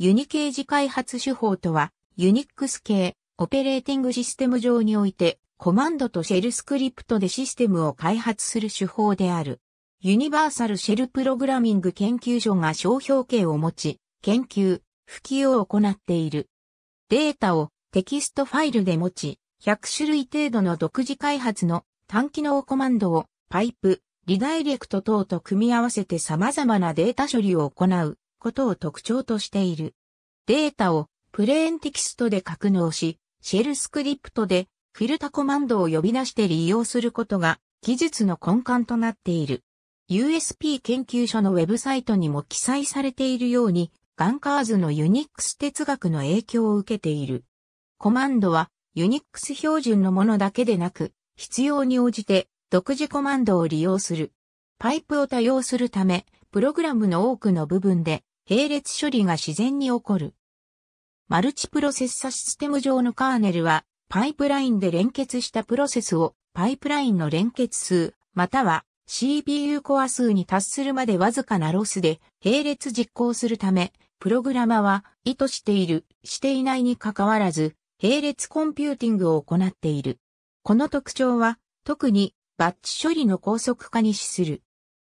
ユニケージ開発手法とは、ユニックス系、オペレーティングシステム上において、コマンドとシェルスクリプトでシステムを開発する手法である。ユニバーサルシェルプログラミング研究所が商標権を持ち、研究、普及を行っている。データをテキストファイルで持ち、100種類程度の独自開発の単機能コマンドをパイプ、リダイレクト等と組み合わせて様々なデータ処理を行うことを特徴としている。データをプレーンテキストで格納し、シェルスクリプトでフィルタコマンドを呼び出して利用することが技術の根幹となっている。USP 研究所のウェブサイトにも記載されているように、ガンカーズのユニックス哲学の影響を受けている。コマンドはユニックス標準のものだけでなく、必要に応じて独自コマンドを利用する。パイプを多用するため、プログラムの多くの部分で並列処理が自然に起こる。マルチプロセッサシステム上のカーネルは、パイプラインで連結したプロセスを、パイプラインの連結数、または CPU コア数に達するまでわずかなロスで並列実行するため、プログラマは意図している、していないに関わらず、並列コンピューティングを行っている。この特徴は、特にバッチ処理の高速化に資する。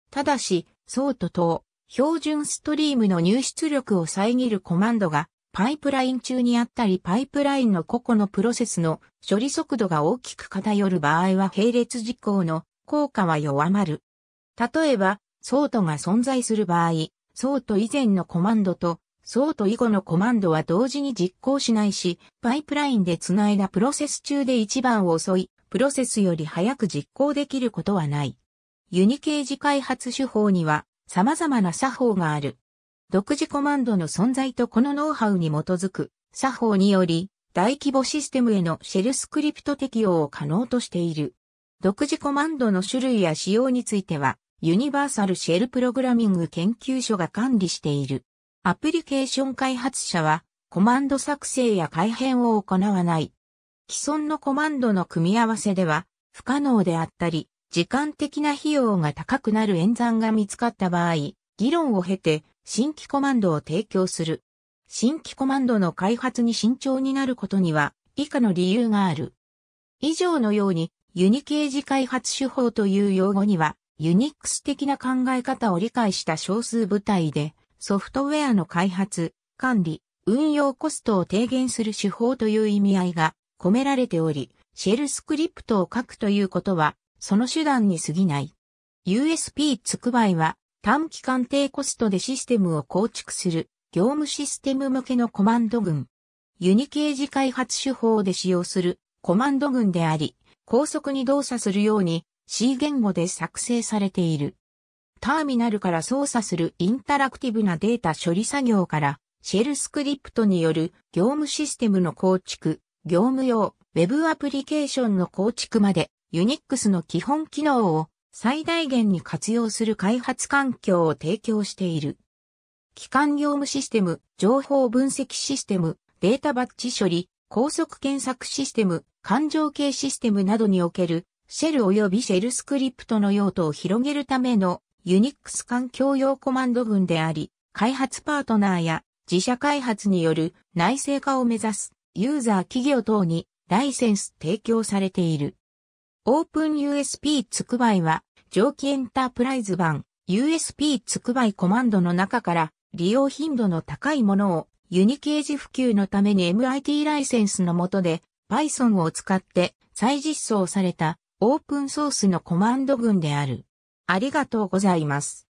ただし、そうと等、標準ストリームの入出力を遮るコマンドがパイプライン中にあったりパイプラインの個々のプロセスの処理速度が大きく偏る場合は並列実行の効果は弱まる。例えば、ソートが存在する場合、ソート以前のコマンドとソート以後のコマンドは同時に実行しないし、パイプラインでつないだプロセス中で一番遅い、プロセスより早く実行できることはない。ユニケージ開発手法には、様々な作法がある。独自コマンドの存在とこのノウハウに基づく作法により大規模システムへのシェルスクリプト適用を可能としている。独自コマンドの種類や仕様についてはユニバーサルシェルプログラミング研究所が管理している。アプリケーション開発者はコマンド作成や改変を行わない。既存のコマンドの組み合わせでは不可能であったり、時間的な費用が高くなる演算が見つかった場合、議論を経て新規コマンドを提供する。新規コマンドの開発に慎重になることには以下の理由がある。以上のようにユニケージ開発手法という用語にはユニックス的な考え方を理解した少数部隊でソフトウェアの開発、管理、運用コストを低減する手法という意味合いが込められており、シェルスクリプトを書くということはその手段に過ぎない。USP つくばいは短期間低コストでシステムを構築する業務システム向けのコマンド群。ユニケージ開発手法で使用するコマンド群であり、高速に動作するように C 言語で作成されている。ターミナルから操作するインタラクティブなデータ処理作業からシェルスクリプトによる業務システムの構築、業務用、ウェブアプリケーションの構築までユニックスの基本機能を最大限に活用する開発環境を提供している。機関業務システム、情報分析システム、データバッチ処理、高速検索システム、感情系システムなどにおけるシェル及びシェルスクリプトの用途を広げるためのユニックス環境用コマンド群であり、開発パートナーや自社開発による内製化を目指すユーザー企業等にライセンス提供されている。オープン USB つくばいは、蒸気エンタープライズ版 USB つくばいコマンドの中から利用頻度の高いものをユニケージ普及のために MIT ライセンスの下で Python を使って再実装されたオープンソースのコマンド群である。ありがとうございます。